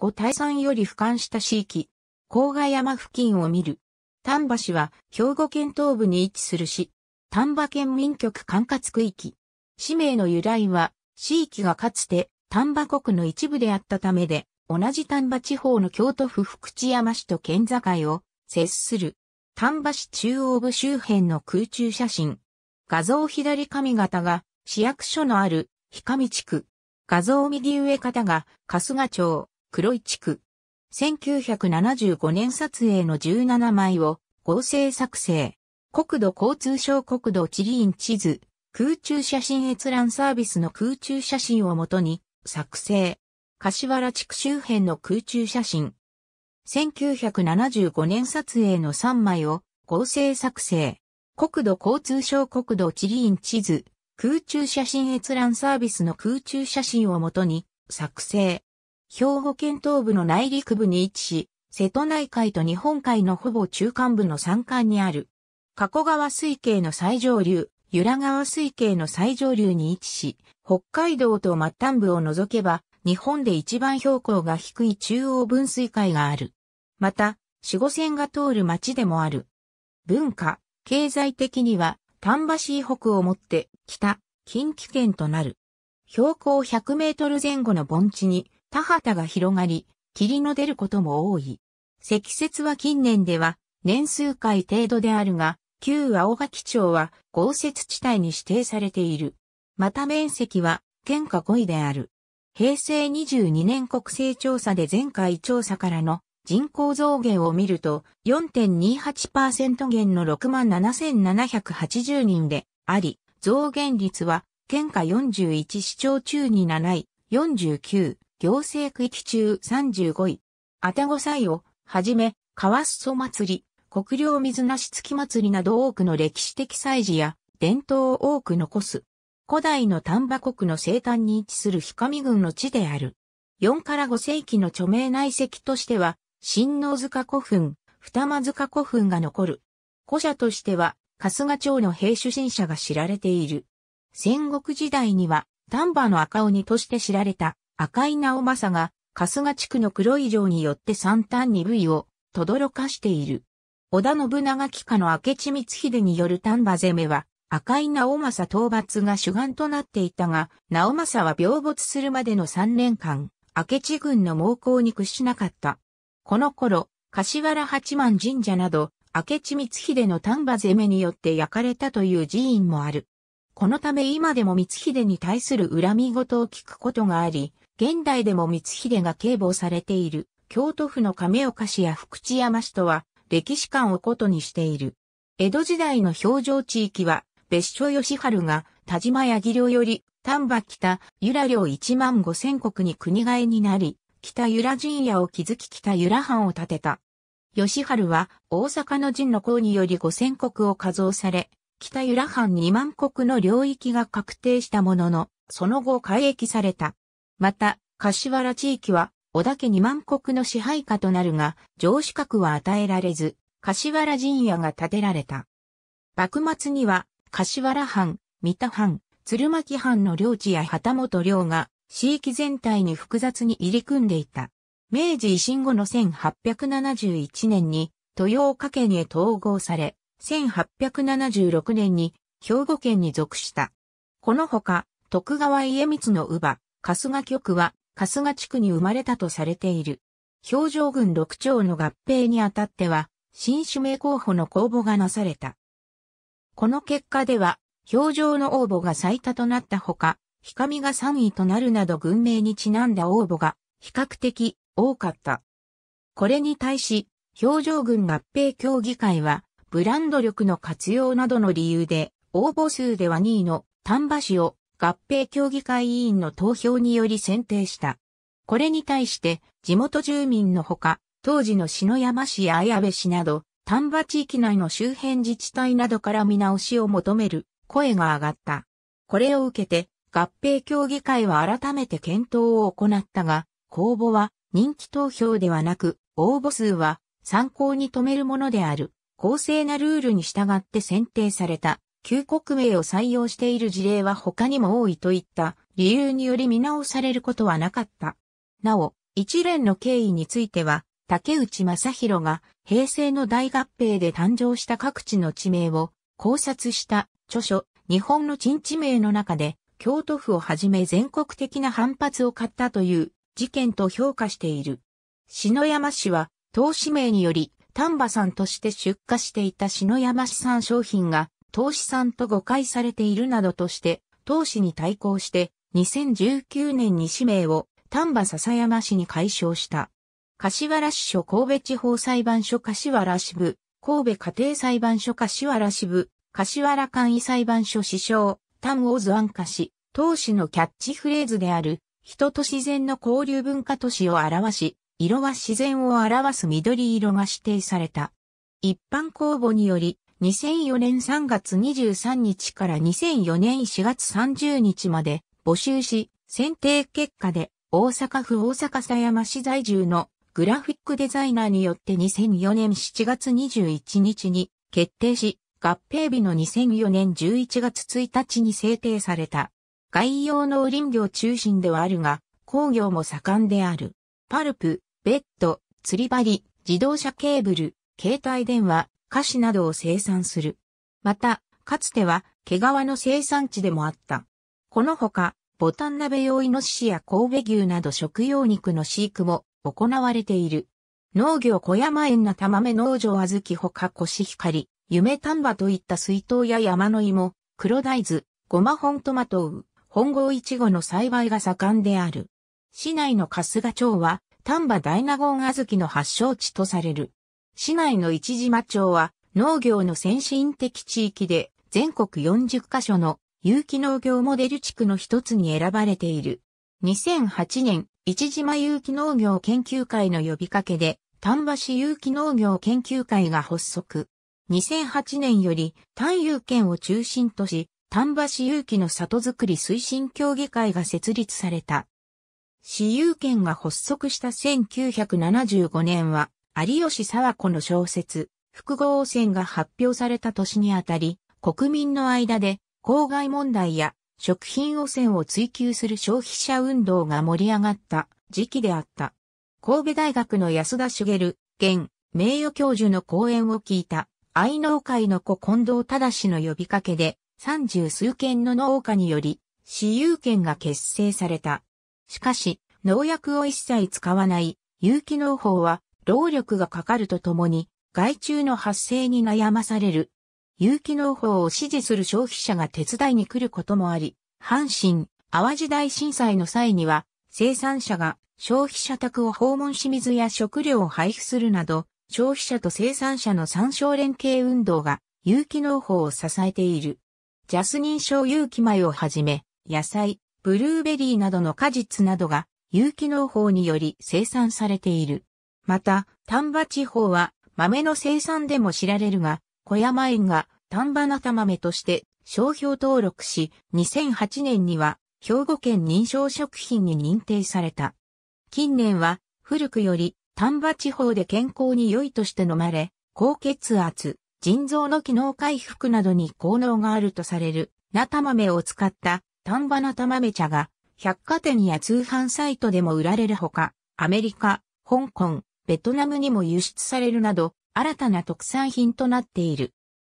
五大山より俯瞰した地域、甲賀山付近を見る。丹波市は兵庫県東部に位置する市、丹波県民局管轄区域。市名の由来は、地域がかつて丹波国の一部であったためで、同じ丹波地方の京都府福知山市と県境を接する。丹波市中央部周辺の空中写真。画像左上方が市役所のある氷上地区。画像右上方が春日町、黒井地区。1975年撮影の17枚を合成作成。国土交通省国土地理院地図、空中写真閲覧サービスの空中写真をもとに作成。柏原地区周辺の空中写真。1975年撮影の3枚を合成作成。国土交通省国土地理院地図、空中写真閲覧サービスの空中写真をもとに作成。兵庫県東部の内陸部に位置し、瀬戸内海と日本海のほぼ中間部の山間にある。加古川水系の最上流、由良川水系の最上流に位置し、北海道と末端部を除けば、日本で一番標高が低い中央分水海がある。また、四五線が通る町でもある。文化、経済的には、丹波市北をもって、北、近畿圏となる。標高100メートル前後の盆地に、田畑が広がり、霧の出ることも多い。積雪は近年では年数回程度であるが、旧青垣町は豪雪地帯に指定されている。また面積は県下5位である。平成22年国勢調査で前回調査からの人口増減を見ると4.28%減の67,780人であり、増減率は県下41市町中に7位、49、行政区域中35位。たご祭をはじめ、川裾祭り、国領水なし月祭りなど多くの歴史的祭事や伝統を多く残す。古代の丹波国の西端に位置する氷上郡の地である。4から5世紀の著名内跡としては、新能塚古墳、二間塚古墳が残る。古社としては、春日町の兵主神社が知られている。戦国時代には、丹波の赤鬼として知られた。赤井直政が、春日地区の黒い城によって三端二部位を、とどろかしている。織田信長帰下の明智光秀による丹波攻めは、赤井直政討伐が主眼となっていたが、直政は病没するまでの三年間、明智軍の猛攻に屈しなかった。この頃、柏原八幡神社など、明智光秀の丹波攻めによって焼かれたという寺院もある。このため今でも光秀に対する恨み事を聞くことがあり、現代でも光秀が警護されている京都府の亀岡市や福知山市とは歴史観をことにしている。江戸時代の表情地域は別所義春が田島や義領より丹波北由良領1万5千国に国替えになり、北由良陣屋を築き北由良藩を建てた。義春は大阪の陣の功により5千国を加増され、北由良藩2万国の領域が確定したものの、その後改易された。また、柏原地域は、織田家二万国の支配下となるが、上司格は与えられず、柏原陣屋が建てられた。幕末には、柏原藩、三田藩、鶴巻藩の領地や旗本領が、地域全体に複雑に入り組んでいた。明治維新後の1871年に、豊岡県へ統合され、1876年に兵庫県に属した。このほか、徳川家光の乳母、春日局は春日地区に生まれたとされている。表情軍6町の合併にあたっては、新種名候補の公募がなされた。この結果では、表情の応募が最多となったほか、ひかみが3位となるなど軍名にちなんだ応募が比較的多かった。これに対し、表情軍合併協議会は、ブランド力の活用などの理由で、応募数では2位の丹波市を合併協議会委員の投票により選定した。これに対して地元住民のほか、当時の篠山市や綾部市など、丹波地域内の周辺自治体などから見直しを求める声が上がった。これを受けて合併協議会は改めて検討を行ったが、公募は人気投票ではなく、応募数は参考に止めるものである。公正なルールに従って選定された。旧国名を採用している事例は他にも多いといった理由により見直されることはなかった。なお、一連の経緯については、竹内正宏が平成の大合併で誕生した各地の地名を考察した著書日本の陳地名の中で京都府をはじめ全国的な反発を買ったという事件と評価している。篠山氏は、投資名により、丹波さんとして出荷していた篠山市産商品が、投資んと誤解されているなどとして、投資に対抗して、2019年に氏名を丹波笹山市に解消した。柏原市所神戸地方裁判所柏原支部、神戸家庭裁判所柏原支部、柏原簡易裁判所市長、丹を図案化し、当資のキャッチフレーズである、人と自然の交流文化都市を表し、色は自然を表す緑色が指定された。一般公募により、2004年3月23日から2004年4月30日まで募集し、選定結果で大阪府大阪狭山市在住のグラフィックデザイナーによって2004年7月21日に決定し、合併日の2004年11月1日に制定された。外要の林業中心ではあるが、工業も盛んである。パルプ、ベッド、釣り針、自動車ケーブル、携帯電話、菓子などを生産する。また、かつては毛皮の生産地でもあった。このほか、ボタン鍋用イノシシや神戸牛など食用肉の飼育も行われている。農業小山園な玉目農場あずきほかコシヒカリ、夢丹波といった水筒や山の芋、黒大豆、ごま本トマトウ、本郷いちごの栽培が盛んである。市内の春日町は丹波大納言あずきの発祥地とされる。市内の市島町は農業の先進的地域で全国40カ所の有機農業モデル地区の一つに選ばれている。2008年、市島有機農業研究会の呼びかけで、丹波市有機農業研究会が発足。2008年より、丹有県を中心とし、丹波市有機の里づくり推進協議会が設立された。市有権が発足した1975年は、有吉沢子の小説、複合汚染が発表された年にあたり、国民の間で、公害問題や食品汚染を追求する消費者運動が盛り上がった時期であった。神戸大学の安田茂、現、名誉教授の講演を聞いた、愛農会の子近藤忠の呼びかけで、三十数件の農家により、私有権が結成された。しかし、農薬を一切使わない有機農法は労力がかかるとともに、害虫の発生に悩まされる。有機農法を支持する消費者が手伝いに来ることもあり、阪神、淡路大震災の際には、生産者が消費者宅を訪問し水や食料を配布するなど、消費者と生産者の参照連携運動が有機農法を支えている。ジャス認証有機米をはじめ、野菜、ブルーベリーなどの果実などが有機農法により生産されている。また、丹波地方は豆の生産でも知られるが、小山園が丹波なた豆として商標登録し、2008年には兵庫県認証食品に認定された。近年は古くより丹波地方で健康に良いとして飲まれ、高血圧、腎臓の機能回復などに効能があるとされる、な豆を使った丹波なた豆茶が百貨店や通販サイトでも売られるほか、アメリカ、香港、ベトナムにも輸出されるなど、新たな特産品となっている。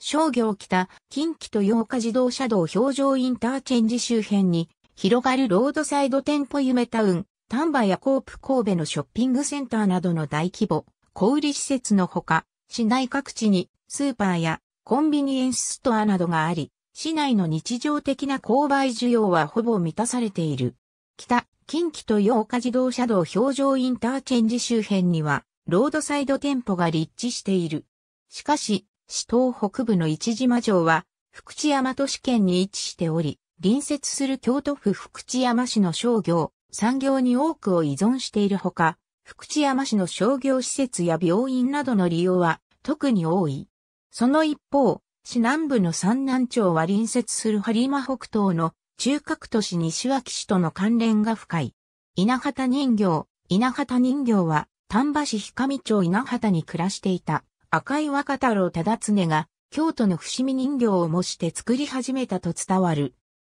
商業北、近畿と洋化自動車道表情インターチェンジ周辺に、広がるロードサイド店舗夢タウン、丹波やコープ神戸のショッピングセンターなどの大規模、小売施設のほか、市内各地にスーパーやコンビニエンスストアなどがあり、市内の日常的な購買需要はほぼ満たされている。北、近畿と洋日自動車道表情インターチェンジ周辺には、ロードサイド店舗が立地している。しかし、市東北部の市島城は、福知山都市圏に位置しており、隣接する京都府福知山市の商業、産業に多くを依存しているほか、福知山市の商業施設や病院などの利用は特に多い。その一方、市南部の山南町は隣接する播磨北東の中核都市西脇市との関連が深い。稲畑人形、稲畑人形は、丹波市氷上町稲畑に暮らしていた赤い若太郎忠常が、京都の伏見人形を模して作り始めたと伝わる。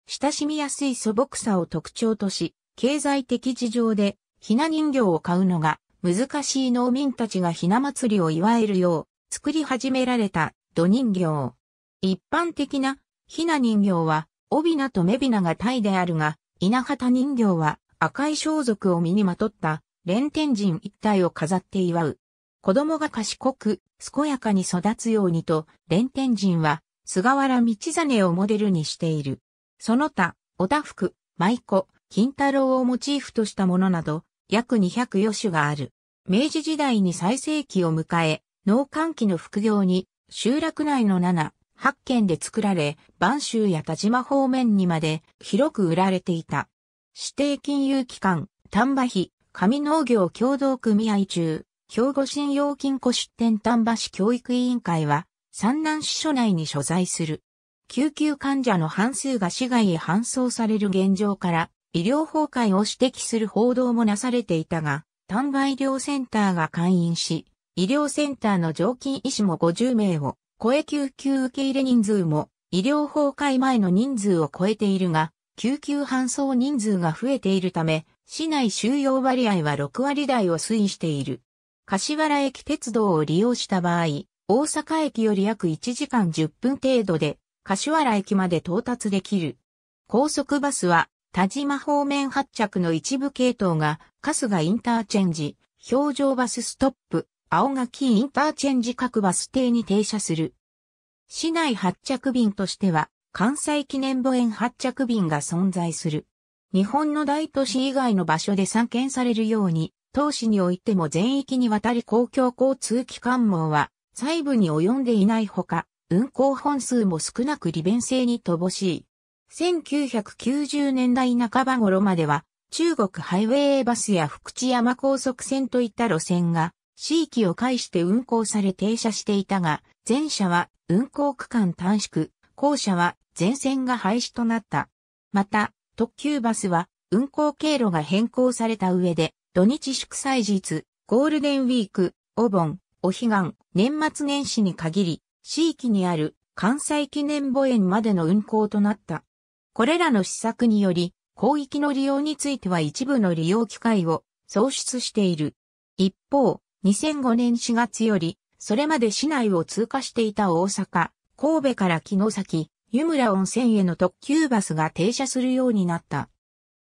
親しみやすい素朴さを特徴とし、経済的事情で、ひな人形を買うのが難しい農民たちがひな祭りを祝えるよう作り始められた土人形。一般的なひな人形はオびなと目びながタイであるが、稲畑人形は赤い装束を身にまとった連天人一体を飾って祝う。子供が賢く、健やかに育つようにと、連天人は菅原道真をモデルにしている。その他、小田福、舞子、金太郎をモチーフとしたものなど、約200余種がある。明治時代に最盛期を迎え、農寒期の副業に、集落内の7、八県で作られ、万州や田島方面にまで広く売られていた。指定金融機関、丹波比、神農業共同組合中、兵庫信用金庫出店丹波市教育委員会は、三南支所内に所在する。救急患者の半数が市外へ搬送される現状から、医療崩壊を指摘する報道もなされていたが、丹波医療センターが会員し、医療センターの常勤医師も50名を声救急受け入れ人数も医療崩壊前の人数を超えているが、救急搬送人数が増えているため、市内収容割合は6割台を推移している。柏原駅鉄道を利用した場合、大阪駅より約1時間10分程度で、柏原駅まで到達できる。高速バスは、田島方面発着の一部系統が、春日インターチェンジ、表情バスストップ、青垣インターチェンジ各バス停に停車する。市内発着便としては、関西記念墓園発着便が存在する。日本の大都市以外の場所で散見されるように、当市においても全域にわたり公共交通機関網は細部に及んでいないほか、運行本数も少なく利便性に乏しい。1990年代半ば頃までは、中国ハイウェイバスや福知山高速線といった路線が地域を介して運行され停車していたが、前者は運行区間短縮、後者は全線が廃止となった。また、特急バスは運行経路が変更された上で、土日祝祭日、ゴールデンウィーク、お盆、お彼岸、年末年始に限り、地域にある関西記念墓園までの運行となった。これらの施策により、広域の利用については一部の利用機会を創出している。一方、2005年4月より、それまで市内を通過していた大阪、神戸から木の先、湯村温泉への特急バスが停車するようになった。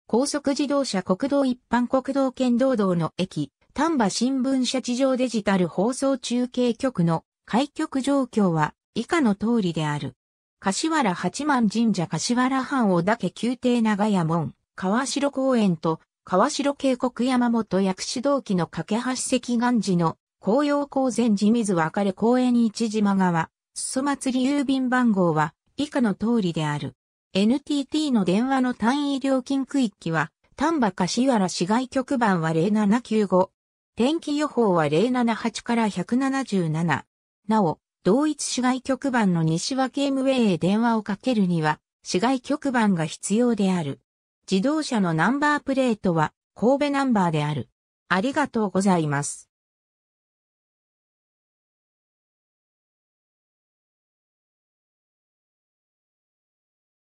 高速自動車国道一般国道県道道の駅、丹波新聞社地上デジタル放送中継局の開局状況は以下の通りである。柏原八幡神社柏原藩小岳宮廷長屋門、川城公園と川城渓谷山本薬師同期の架橋石岩寺の紅葉公前寺水分かれ公園一島川、裾祭り郵便番号は以下の通りである。NTT の電話の単位料金区域は、丹波柏原市外局番は0795。天気予報は078から177。なお、同一市外局番の西脇 MA へ電話をかけるには、市外局番が必要である。自動車のナンバープレートは神戸ナンバーである。ありがとうございます。